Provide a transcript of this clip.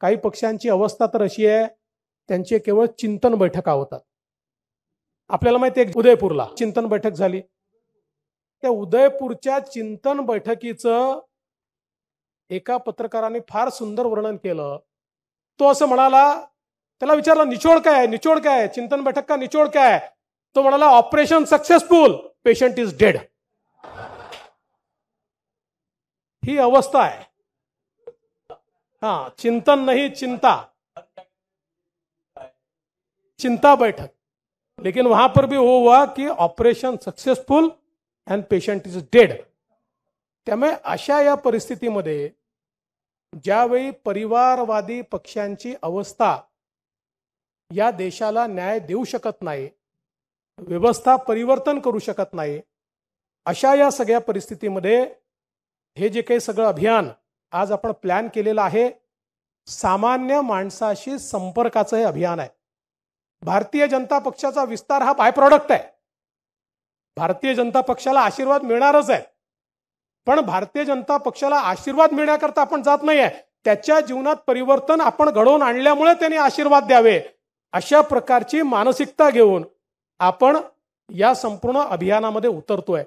काही पक्षांची अवस्था तर अशी आहे त्यांचे केवळ चिंतन बैठका होतात आपल्याला माहिती आहे उदयपूरला चिंतन बैठक झाली त्या उदयपूरच्या चिंतन बैठकीचं एका पत्रकाराने फार सुंदर वर्णन केलं तो असं म्हणाला त्याला विचारला निचोड काय निचोड काय आहे चिंतन बैठक का निचोड काय तो म्हणाला operation successful patient is dead ही अवस्था आहे हा चिंतन नाही चिंता चिंता बैठक लेकिन वहां पर भी वो हुआ कि operation successful and patient is dead त्यामुळे अशा या परिस्थितीमध्ये ज्यावेळी परिवारवादी पक्षांची अवस्था या देशाला न्याय देऊ शकत नाही व्यवस्था परिवर्तन करू शकत नाही अशा या सगळ्या परिस्थितीमध्ये हे जे काही सगळं अभियान आज आपण प्लॅन केलेला आहे सामान्य माणसाशी संपर्काचं हे अभियान आहे भारतीय जनता पक्षाचा विस्तार हा बाय प्रॉडक्ट आहे भारतीय जनता पक्षाला आशीर्वाद मिळणारच आहे पण भारतीय जनता पक्षाला आशीर्वाद मिळण्याकरता आपण जात नाही आहे त्याच्या जीवनात परिवर्तन आपण घडवून आणल्यामुळे त्यांनी आशीर्वाद द्यावे अशा प्रकारची मानसिकता घेऊन आपण या संपूर्ण अभियानामध्ये उतरतोय